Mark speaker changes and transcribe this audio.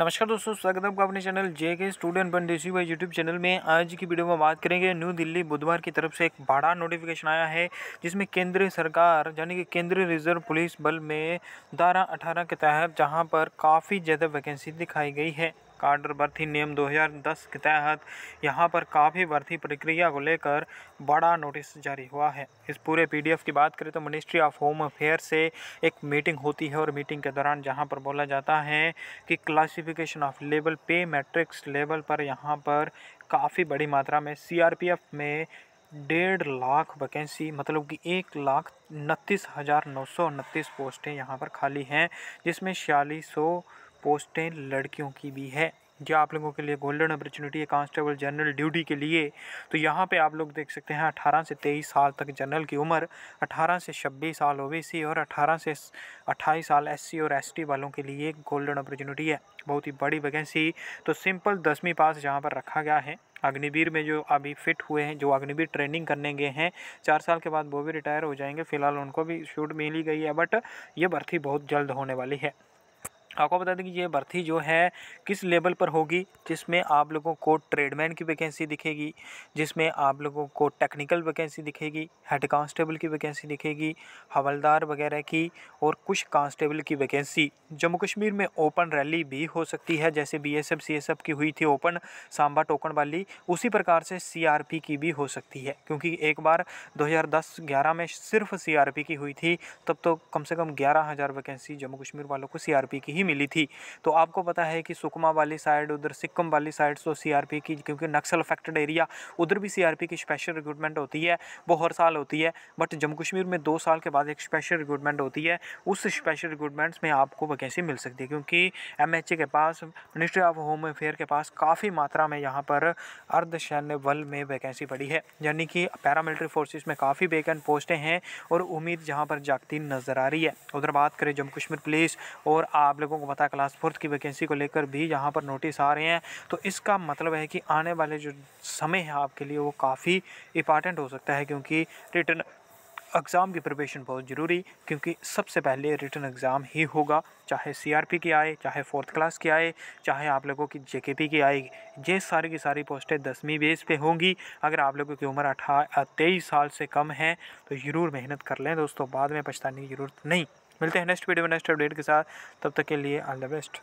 Speaker 1: नमस्कार दोस्तों स्वागत है आपका अपने चैनल जे के स्टूडेंट बंदेशी भाई यूट्यूब चैनल में आज की वीडियो में बात करेंगे न्यू दिल्ली बुधवार की तरफ से एक बड़ा नोटिफिकेशन आया है जिसमें केंद्रीय सरकार यानी कि केंद्रीय रिजर्व पुलिस बल में धारा अठारह के तहत जहां पर काफ़ी ज़्यादा वैकेंसी दिखाई गई है कार्डर भर्ती नियम 2010 के तहत यहाँ पर काफ़ी भर्ती प्रक्रिया को लेकर बड़ा नोटिस जारी हुआ है इस पूरे पीडीएफ की बात करें तो मिनिस्ट्री ऑफ होम अफेयर से एक मीटिंग होती है और मीटिंग के दौरान जहाँ पर बोला जाता है कि क्लासिफिकेशन ऑफ लेवल पे मैट्रिक्स लेवल पर यहाँ पर काफ़ी बड़ी मात्रा में सी में डेढ़ लाख वैकेंसी मतलब कि एक लाख उनतीस हज़ार नौ सौ उनतीस पोस्टें यहाँ पर खाली हैं जिसमें छियालीस सौ पोस्टें लड़कियों की भी है जो आप लोगों के लिए गोल्डन अपॉर्चुनिटी है कांस्टेबल जनरल ड्यूटी के लिए तो यहाँ पे आप लोग देख सकते हैं 18 से 23 साल तक जनरल की उम्र 18 से छब्बीस साल ओ और 18 से 28 साल एससी और एसटी वालों के लिए गोल्डन अपॉर्चुनिटी है बहुत ही बड़ी वैकेंसी तो सिंपल दसवीं पास जहाँ पर रखा गया है अग्निवीर में जो अभी फिट हुए हैं जो अग्निवीर ट्रेनिंग करने गए हैं चार साल के बाद वो भी रिटायर हो जाएंगे फिलहाल उनको भी छूट मिली गई है बट ये भर्ती बहुत जल्द होने वाली है आपको बता दें कि ये भर्ती जो है किस लेवल पर होगी जिसमें आप लोगों को ट्रेडमैन की वैकेंसी दिखेगी जिसमें आप लोगों को टेक्निकल वैकेंसी दिखेगी हेड कांस्टेबल की वैकेंसी दिखेगी हवलदार वगैरह की और कुछ कांस्टेबल की वैकेंसी जम्मू कश्मीर में ओपन रैली भी हो सकती है जैसे B S F C S F की हुई थी ओपन सांबा टोकन वाली उसी प्रकार से सी आर पी की भी हो सकती है क्योंकि एक बार दो हज़ार दस ग्यारह में सिर्फ सी आर पी की हुई थी तब तो कम से कम ग्यारह हज़ार वैकेंसी जम्मू कश्मीर वालों को सी आर पी की ही मिली थी तो आपको पता है कि सुकमा वाली साइड उधर सिक्किम वाली साइड तो सीआरपी की क्योंकि नक्सल अफेक्टेड एरिया उधर भी सीआरपी की स्पेशल रिक्रूटमेंट होती है वो हर साल होती है बट जम्मू कश्मीर में दो साल के बाद एक स्पेशल रिक्रूटमेंट होती है उस स्पेशल रिक्रूटमेंट्स में आपको वैकेंसी मिल सकती है क्योंकि एम के पास मिनिस्ट्री ऑफ होम अफेयर के पास काफ़ी मात्रा में यहाँ पर अर्धसैन्य बल में वैकेंसी पड़ी है यानी कि पैरामिलिट्री फोर्सेज में काफ़ी वेकेंट पोस्टें हैं और उम्मीद जहाँ पर जागती नज़र आ रही है उधर बात करें जम्मू कश्मीर पुलिस और आप लोगों को पता है क्लास फोर्थ की वैकेंसी को लेकर भी यहाँ पर नोटिस आ रहे हैं तो इसका मतलब है कि आने वाले जो समय है आपके लिए वो काफ़ी इंपॉर्टेंट हो सकता है क्योंकि रिटर्न एग्ज़ाम की प्रिपरेशन बहुत ज़रूरी क्योंकि सबसे पहले रिटर्न एग्ज़ाम ही होगा चाहे सीआरपी की आए चाहे फोर्थ क्लास की आए चाहे आप लोगों की जेकेपी की आए ये सारी की सारी पोस्टें दसवीं बेस पे होंगी अगर आप लोगों की उम्र अठा तेईस साल से कम है तो ज़रूर मेहनत कर लें दोस्तों बाद में पछताने की ज़रूरत नहीं मिलते हैं नेक्स्ट वीडियो में नेक्स्ट अपडेट के साथ तब तक के लिए ऑल द बेस्ट